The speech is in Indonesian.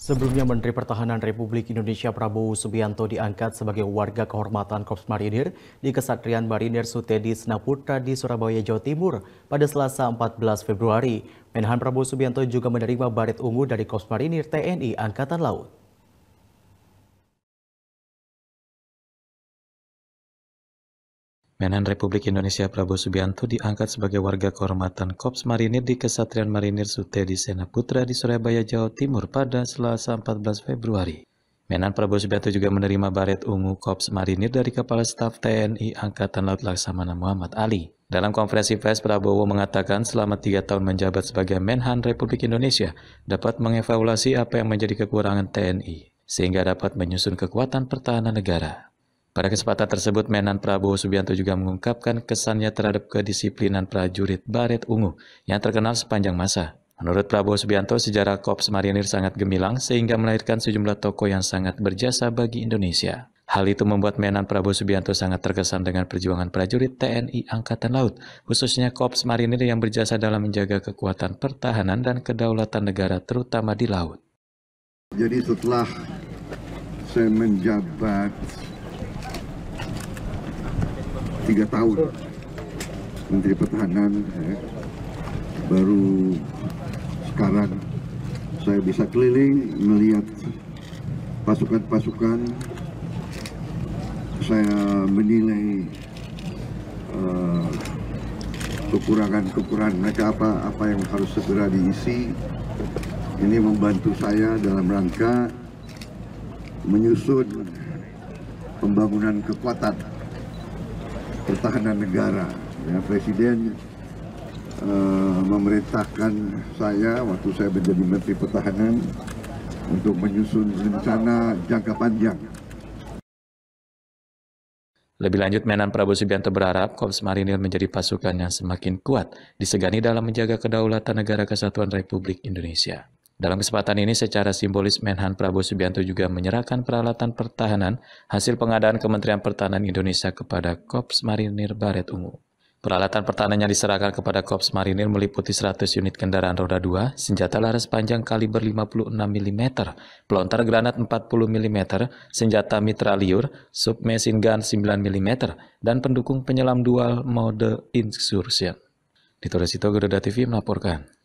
Sebelumnya Menteri Pertahanan Republik Indonesia Prabowo Subianto diangkat sebagai warga kehormatan Korps Marinir di Kesatrian Marinir Sutedi Senaputra di Surabaya, Jawa Timur pada Selasa 14 Februari. Menhan Prabowo Subianto juga menerima baret ungu dari Korps Marinir TNI Angkatan Laut. Menhan Republik Indonesia Prabowo Subianto diangkat sebagai warga kehormatan Kops Marinir di Kesatrian Marinir Sutedi Sena Putra di Surabaya, Jawa Timur pada Selasa 14 Februari. Menhan Prabowo Subianto juga menerima baret ungu Kops Marinir dari Kepala Staf TNI Angkatan Laut Laksamana Muhammad Ali. Dalam konferensi pers, Prabowo mengatakan selama tiga tahun menjabat sebagai Menhan Republik Indonesia dapat mengevaluasi apa yang menjadi kekurangan TNI, sehingga dapat menyusun kekuatan pertahanan negara. Pada kesempatan tersebut, Menan Prabowo Subianto juga mengungkapkan kesannya terhadap kedisiplinan prajurit Baret Ungu yang terkenal sepanjang masa. Menurut Prabowo Subianto, sejarah Kops Marinir sangat gemilang sehingga melahirkan sejumlah tokoh yang sangat berjasa bagi Indonesia. Hal itu membuat Menan Prabowo Subianto sangat terkesan dengan perjuangan prajurit TNI Angkatan Laut, khususnya Kops Marinir yang berjasa dalam menjaga kekuatan pertahanan dan kedaulatan negara terutama di laut. Jadi setelah saya menjabat tiga tahun Menteri Pertahanan ya, baru sekarang saya bisa keliling melihat pasukan-pasukan saya menilai eh, kekurangan-kekurangan uh, mereka apa apa yang harus segera diisi ini membantu saya dalam rangka menyusun pembangunan kekuatan pertahanan negara. Ya, Presiden uh, memerintahkan saya waktu saya menjadi Menteri Pertahanan untuk menyusun rencana jangka panjang. Lebih lanjut, Menan Prabowo Subianto berharap Korps Marinir menjadi pasukan yang semakin kuat, disegani dalam menjaga kedaulatan negara kesatuan Republik Indonesia. Dalam kesempatan ini secara simbolis Menhan Prabowo Subianto juga menyerahkan peralatan pertahanan hasil pengadaan Kementerian Pertahanan Indonesia kepada Kops Marinir Baret Ungu. Peralatan pertahanan yang diserahkan kepada Kops Marinir meliputi 100 unit kendaraan roda 2, senjata laras panjang kaliber 56 mm, pelontar granat 40 mm, senjata mitra liur, submachine gun 9 mm, dan pendukung penyelam dual mode insursion. Ditulis itu Gerda TV melaporkan.